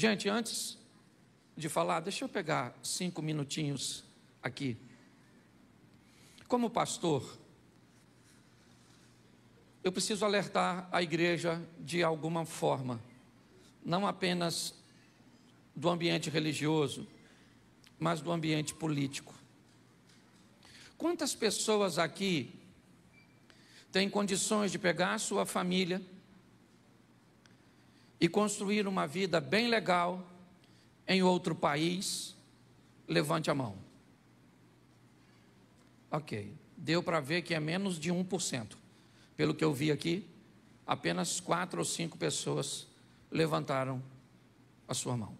Gente, antes de falar, deixa eu pegar cinco minutinhos aqui. Como pastor, eu preciso alertar a igreja de alguma forma, não apenas do ambiente religioso, mas do ambiente político. Quantas pessoas aqui têm condições de pegar a sua família? e construir uma vida bem legal em outro país, levante a mão. Ok, deu para ver que é menos de 1%. Pelo que eu vi aqui, apenas quatro ou cinco pessoas levantaram a sua mão,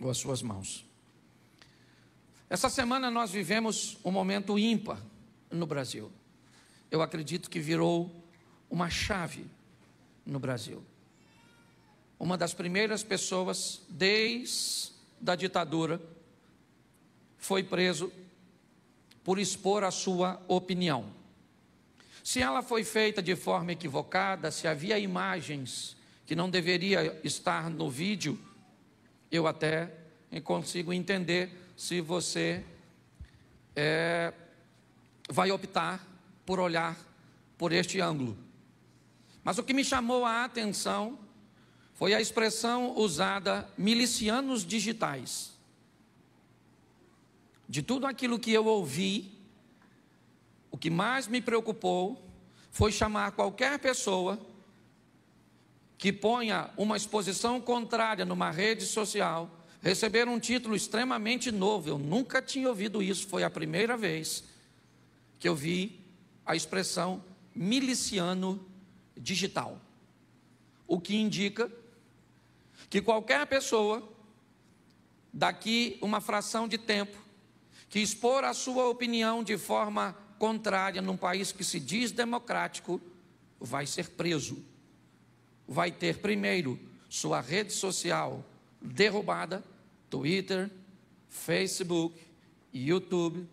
ou as suas mãos. Essa semana nós vivemos um momento ímpar no Brasil. Eu acredito que virou uma chave no Brasil uma das primeiras pessoas desde a ditadura, foi preso por expor a sua opinião. Se ela foi feita de forma equivocada, se havia imagens que não deveria estar no vídeo, eu até consigo entender se você é, vai optar por olhar por este ângulo. Mas o que me chamou a atenção foi a expressão usada milicianos digitais. De tudo aquilo que eu ouvi, o que mais me preocupou foi chamar qualquer pessoa que ponha uma exposição contrária numa rede social, receber um título extremamente novo. Eu nunca tinha ouvido isso, foi a primeira vez que eu vi a expressão miliciano digital. O que indica que qualquer pessoa, daqui uma fração de tempo, que expor a sua opinião de forma contrária num país que se diz democrático, vai ser preso. Vai ter primeiro sua rede social derrubada, Twitter, Facebook, YouTube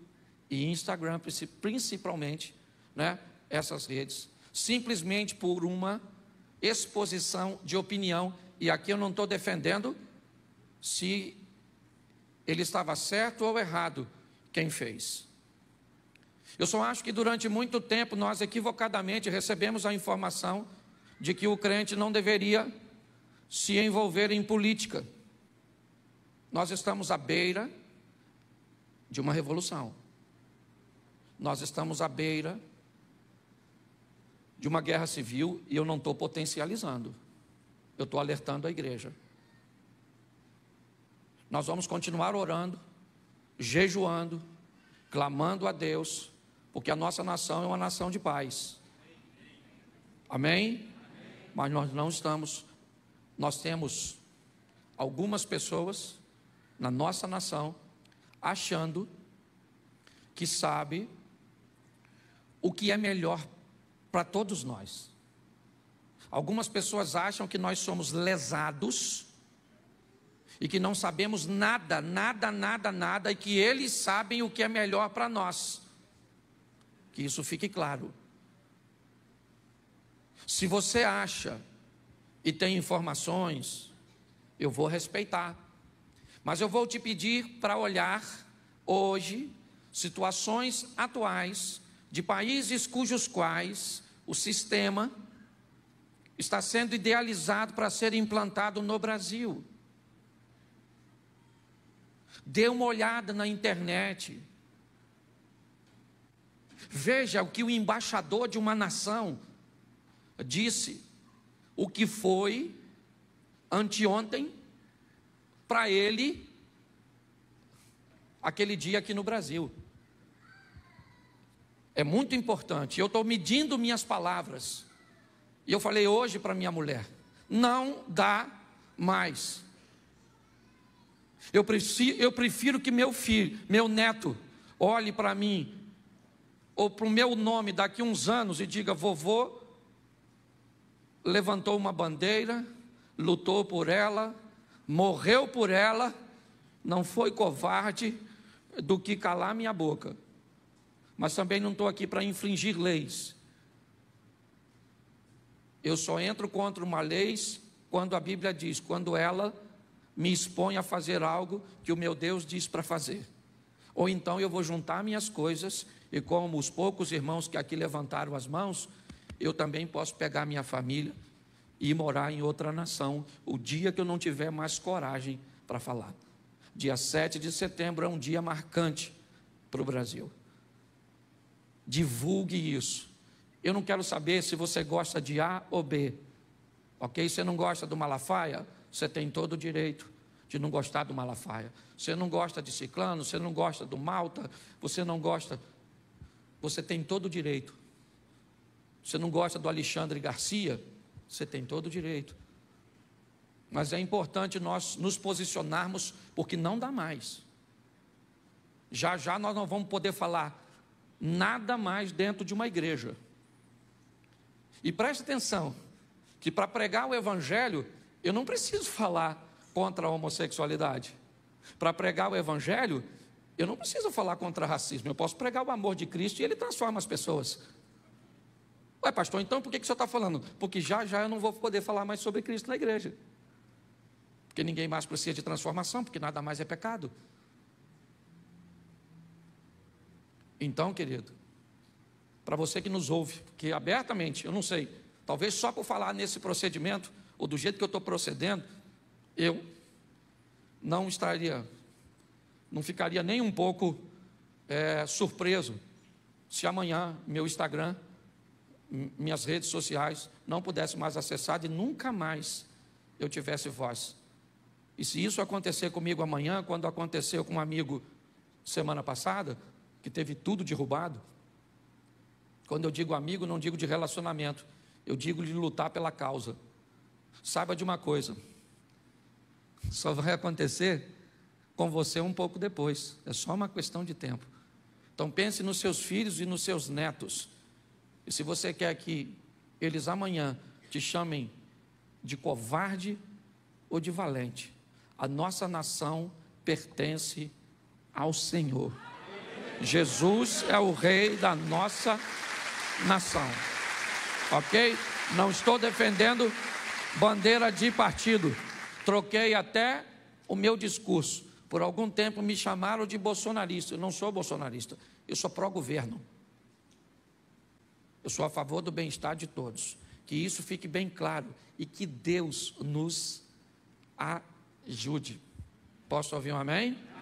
e Instagram, principalmente, né, essas redes, simplesmente por uma exposição de opinião e aqui eu não estou defendendo se ele estava certo ou errado quem fez. Eu só acho que durante muito tempo nós equivocadamente recebemos a informação de que o crente não deveria se envolver em política. Nós estamos à beira de uma revolução. Nós estamos à beira de uma guerra civil e eu não estou potencializando. Eu estou alertando a igreja. Nós vamos continuar orando, jejuando, clamando a Deus, porque a nossa nação é uma nação de paz. Amém? Mas nós não estamos, nós temos algumas pessoas na nossa nação achando que sabe o que é melhor para todos nós. Algumas pessoas acham que nós somos lesados e que não sabemos nada, nada, nada, nada e que eles sabem o que é melhor para nós. Que isso fique claro. Se você acha e tem informações, eu vou respeitar. Mas eu vou te pedir para olhar hoje situações atuais de países cujos quais o sistema está sendo idealizado para ser implantado no Brasil. Dê uma olhada na internet. Veja o que o embaixador de uma nação disse, o que foi anteontem para ele aquele dia aqui no Brasil. É muito importante. Eu estou medindo minhas palavras e eu falei hoje para minha mulher: não dá mais. Eu prefiro, eu prefiro que meu filho, meu neto, olhe para mim ou para o meu nome daqui uns anos e diga: vovô levantou uma bandeira, lutou por ela, morreu por ela, não foi covarde do que calar minha boca. Mas também não estou aqui para infringir leis. Eu só entro contra uma lei quando a Bíblia diz, quando ela me expõe a fazer algo que o meu Deus diz para fazer. Ou então eu vou juntar minhas coisas e, como os poucos irmãos que aqui levantaram as mãos, eu também posso pegar minha família e morar em outra nação o dia que eu não tiver mais coragem para falar. Dia 7 de setembro é um dia marcante para o Brasil. Divulgue isso. Eu não quero saber se você gosta de A ou B. Ok? Você não gosta do Malafaia? Você tem todo o direito de não gostar do Malafaia. Você não gosta de Ciclano, você não gosta do Malta, você não gosta. Você tem todo o direito. Você não gosta do Alexandre Garcia? Você tem todo o direito. Mas é importante nós nos posicionarmos, porque não dá mais. Já já nós não vamos poder falar nada mais dentro de uma igreja. E preste atenção, que para pregar o evangelho, eu não preciso falar contra a homossexualidade. Para pregar o evangelho, eu não preciso falar contra racismo, eu posso pregar o amor de Cristo e ele transforma as pessoas. Ué, pastor, então por que, que o senhor está falando? Porque já já eu não vou poder falar mais sobre Cristo na igreja. Porque ninguém mais precisa de transformação, porque nada mais é pecado. Então, querido, para você que nos ouve, que abertamente, eu não sei, talvez só por falar nesse procedimento, ou do jeito que eu estou procedendo, eu não estaria, não ficaria nem um pouco é, surpreso se amanhã meu Instagram, minhas redes sociais não pudesse mais acessar e nunca mais eu tivesse voz. E se isso acontecer comigo amanhã, quando aconteceu com um amigo semana passada, que teve tudo derrubado, quando eu digo amigo, não digo de relacionamento, eu digo de lutar pela causa. Saiba de uma coisa: só vai acontecer com você um pouco depois, é só uma questão de tempo. Então pense nos seus filhos e nos seus netos. E se você quer que eles amanhã te chamem de covarde ou de valente, a nossa nação pertence ao Senhor. Jesus é o rei da nossa nação. Ok? Não estou defendendo bandeira de partido. Troquei até o meu discurso. Por algum tempo me chamaram de bolsonarista. Eu não sou bolsonarista, eu sou pró-governo. Eu sou a favor do bem-estar de todos. Que isso fique bem claro e que Deus nos ajude. Posso ouvir um amém?